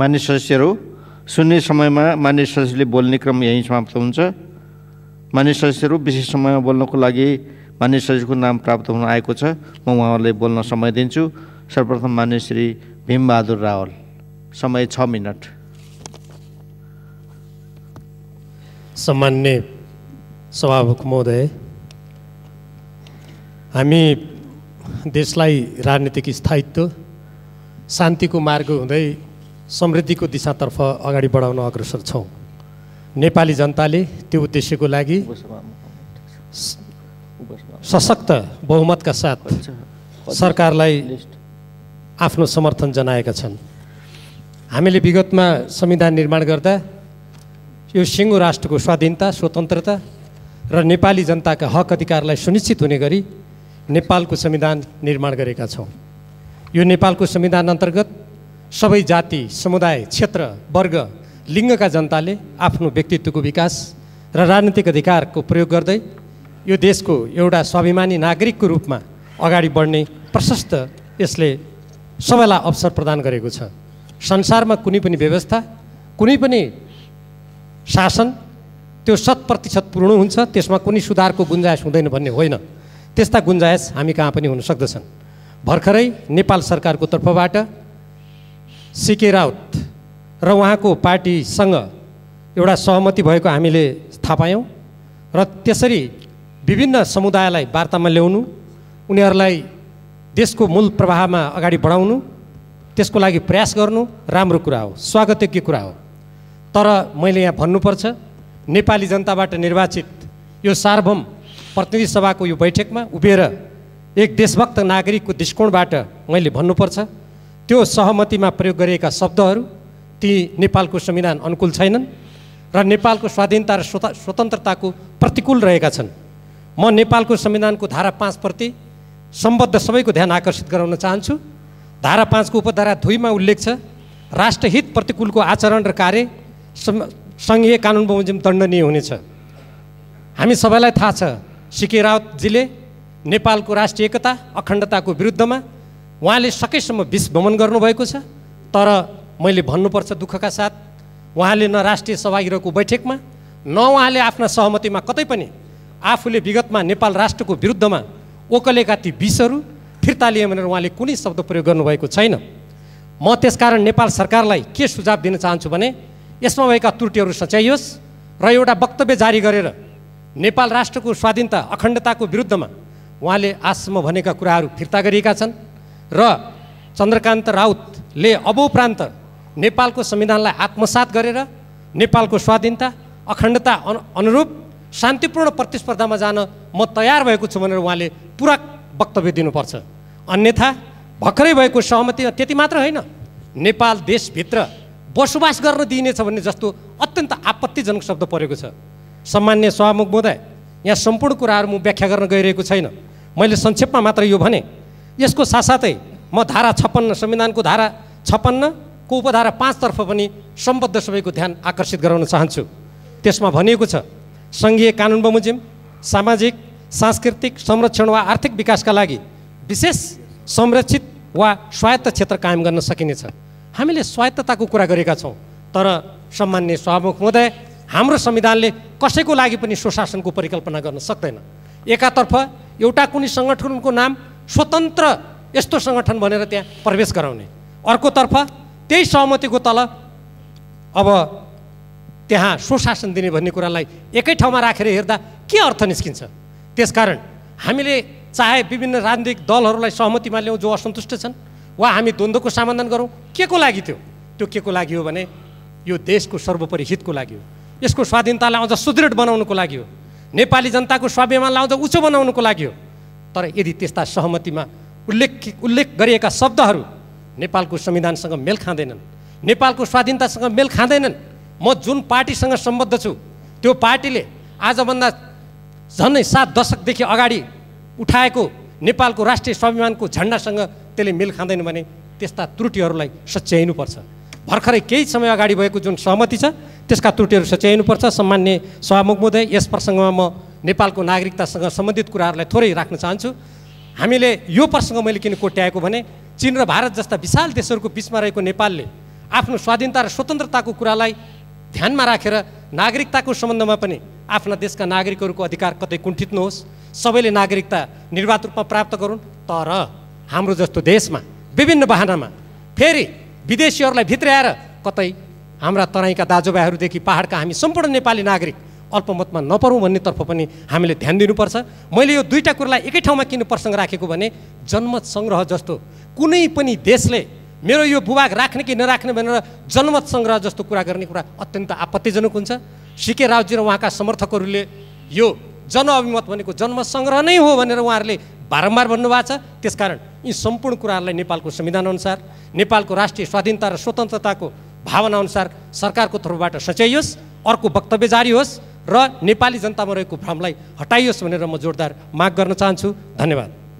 मान्य सदस्यहरू सुन्ने समयमा मान्य सदस्यले बोल्ने क्रम यहीँ समाप्त हुन्छ मान्य सदस्यहरू विशेष समयमा बोल्नको लागि मान्य सदस्यको नाम प्राप्त हुन आएको छ म उहाँहरूलाई बोल्न समय दिन्छु सर्वप्रथम मान्य श्री भीमबहादुर रावल समय छ मिनट सामान्य सभामुख महोदय हामी देशलाई राजनीतिक स्थायित्व शान्तिको मार्ग हुँदै समृद्धिको दिशातर्फ अगाडि बढाउन अग्रसर छौँ नेपाली जनताले त्यो उद्देश्यको लागि सशक्त बहुमतका साथ सरकारलाई आफ्नो समर्थन जनाएका छन् हामीले विगतमा संविधान निर्माण गर्दा यो सिङ्गो राष्ट्रको स्वाधीनता स्वतन्त्रता र नेपाली जनताका हक अधिकारलाई सुनिश्चित हुने गरी नेपालको संविधान निर्माण गरेका छौँ यो नेपालको संविधान अन्तर्गत सबै जाति समुदाय क्षेत्र वर्ग लिङ्गका जनताले आफ्नो व्यक्तित्वको विकास र राजनीतिक अधिकारको प्रयोग गर्दै यो देशको एउटा स्वाभिमानी नागरिकको रूपमा अगाडि बढ्ने प्रशस्त यसले सबैलाई अवसर प्रदान गरेको छ संसारमा कुनै पनि व्यवस्था कुनै पनि शासन त्यो शत प्रतिशत पूर्ण हुन्छ त्यसमा कुनै सुधारको गुन्जायस हुँदैन भन्ने होइन त्यस्ता गुन्जायस हामी कहाँ पनि हुन सक्दछन् भर्खरै नेपाल सरकारको तर्फबाट सिके राउत र उहाँको पार्टीसँग एउटा सहमति भएको हामीले थाहा पायौँ र त्यसरी विभिन्न समुदायलाई वार्तामा ल्याउनु उनीहरूलाई देशको मूल प्रवाहमा अगाडि बढाउनु त्यसको लागि प्रयास गर्नु राम्रो कुरा हो स्वागतयोग्य कुरा हो तर मैले यहाँ भन्नुपर्छ नेपाली जनताबाट निर्वाचित यो सार्वभौम प्रतिनिधि सभाको यो बैठकमा उभिएर एक देशभक्त नागरिकको दृष्टिकोणबाट मैले भन्नुपर्छ त्यो सहमतिमा प्रयोग गरिएका शब्दहरू ती नेपालको संविधान अनुकूल छैनन् र नेपालको स्वाधीनता र स्वतन्त्रताको प्रतिकूल रहेका छन् म नेपालको संविधानको धारा पाँचप्रति सम्बद्ध सबैको ध्यान आकर्षित गराउन चाहन्छु धारा पाँचको उपधारा दुईमा उल्लेख छ राष्ट्रहित प्रतिकूलको आचरण र कार्य सङ्घीय कानुन बमोजिम दण्डनीय हुनेछ हामी सबैलाई थाहा छ सिके रावतजीले नेपालको राष्ट्रिय एकता अखण्डताको विरुद्धमा उहाँले सकेसम्म विष भ्रमण गर्नुभएको छ तर मैले भन्नुपर्छ दुःखका साथ उहाँले न राष्ट्रिय सभागृहको बैठकमा न उहाँले आफ्ना सहमतिमा कतै पनि आफूले विगतमा नेपाल राष्ट्रको विरुद्धमा ओकलेका ती विषहरू फिर्ता लिए भनेर उहाँले कुनै शब्द प्रयोग गर्नुभएको छैन म त्यसकारण नेपाल सरकारलाई के सुझाव दिन चाहन्छु भने यसमा भएका त्रुटिहरू सच्याइयोस् र एउटा वक्तव्य जारी गरेर नेपाल राष्ट्रको स्वाधीनता अखण्डताको विरुद्धमा उहाँले आजसम्म भनेका कुराहरू फिर्ता गरिएका छन् र चन्द्रकान्त राउतले अब प्रान्त नेपालको संविधानलाई आत्मसात गरेर नेपालको स्वाधीनता अखण्डता अनु अनुरूप शान्तिपूर्ण प्रतिस्पर्धामा जान म तयार भएको छु भनेर उहाँले पुरा वक्तव्य दिनुपर्छ अन्यथा भर्खरै भएको सहमति त्यति मात्र होइन नेपाल देशभित्र बसोबास गर्न दिइनेछ भन्ने जस्तो अत्यन्त आपत्तिजनक शब्द परेको छ सामान्य सभामुख महोदय यहाँ सम्पूर्ण कुराहरू म व्याख्या गर्न गइरहेको छैन मैले संक्षेपमा मात्र यो भने यसको साथसाथै म धारा छप्पन्न संविधानको धारा छप्पन्नको उपधारा पाँचतर्फ पनि सम्बद्ध सबैको ध्यान आकर्षित गराउन चाहन्छु त्यसमा भनिएको छ सङ्घीय कानुन बमोजिम सामाजिक सांस्कृतिक संरक्षण वा आर्थिक विकासका लागि विशेष संरक्षित वा स्वायत्त क्षेत्र कायम गर्न सकिनेछ हामीले स्वायत्तताको कुरा गरेका छौँ तर सम्मान्य सभामुख महोदय हाम्रो संविधानले कसैको लागि पनि स्वशासनको परिकल्पना गर्न सक्दैन एकातर्फ एउटा कुनै सङ्गठनको नाम स्वतन्त्र यस्तो सङ्गठन भनेर त्यहाँ प्रवेश गराउने अर्कोतर्फ त्यही सहमतिको तल अब त्यहाँ सुशासन दिने भन्ने कुरालाई एकै ठाउँमा राखेर हेर्दा के अर्थ निस्किन्छ त्यसकारण हामीले चाहे विभिन्न राजनीतिक दलहरूलाई सहमतिमा ल्याउँ जो असन्तुष्ट छन् वा हामी द्वन्द्वको समाधान गरौँ के को लागि त्यो त्यो के को लागि हो भने यो देशको सर्वोपरि हितको लागि हो यसको स्वाधीनतालाई अझ सुदृढ बनाउनुको लागि हो नेपाली जनताको स्वाभिमानलाई अझ उच्च बनाउनुको लागि हो तर यदि त्यस्ता सहमतिमा उल्लेख उल्लेख गरिएका शब्दहरू नेपालको संविधानसँग मेल खाँदैनन् नेपालको स्वाधीनतासँग मेल खाँदैनन् म जुन पार्टीसँग सम्बद्ध छु त्यो पार्टीले आजभन्दा झन्नै सात दशकदेखि अगाडि उठाएको नेपालको राष्ट्रिय स्वाभिमानको झन्डासँग त्यसले मेल खाँदैन भने त्यस्ता त्रुटिहरूलाई सच्याइनुपर्छ भर्खरै केही समय अगाडि भएको जुन सहमति छ त्यसका त्रुटिहरू सच्याइनुपर्छ सम्मान्य सभामुख महोदय यस प्रसङ्गमा म नेपालको नागरिकतासँग सम्बन्धित कुराहरूलाई थोरै राख्न चाहन्छु हामीले यो प्रसङ्ग मैले किन कोट्याएको भने चिन र भारत जस्ता विशाल देशहरूको बिचमा रहेको नेपालले आफ्नो स्वाधीनता र स्वतन्त्रताको कुरालाई ध्यानमा राखेर नागरिकताको सम्बन्धमा पनि आफ्ना देशका नागरिकहरूको अधिकार कतै कुण्ठित नहोस् सबैले नागरिकता निर्वाध रूपमा प्राप्त गरून् तर हाम्रो जस्तो देशमा विभिन्न बाहनामा फेरि विदेशीहरूलाई भित्र आएर कतै हाम्रा तराईका दाजुभाइहरूदेखि पाहाडका हामी सम्पूर्ण नेपाली नागरिक अल्पमतमा नपरौँ भन्नेतर्फ पनि हामीले ध्यान दिनुपर्छ मैले यो दुईवटा कुरालाई एकै ठाउँमा किन प्रसङ्ग राखेको भने जनमत सङ्ग्रह जस्तो कुनै पनि देशले मेरो यो भूभाग राख्ने कि नराख्ने भनेर जनमत सङ्ग्रह जस्तो कुरा गर्ने कुरा अत्यन्त आपत्तिजनक हुन्छ सिके रावजी र उहाँका समर्थकहरूले यो जनअभिमत भनेको जनमत सङ्ग्रह नै हो भनेर उहाँहरूले बारम्बार भन्नुभएको छ त्यसकारण यी सम्पूर्ण कुराहरूलाई नेपालको संविधान अनुसार नेपालको राष्ट्रिय स्वाधीनता र स्वतन्त्रताको भावनाअनुसार सरकारको तर्फबाट सच्याइयोस् अर्को वक्तव्य जारी होस् र नेपाली जनतामा रहेको भ्रमलाई हटाइयोस् भनेर म जोरदार माग गर्न चाहन्छु धन्यवाद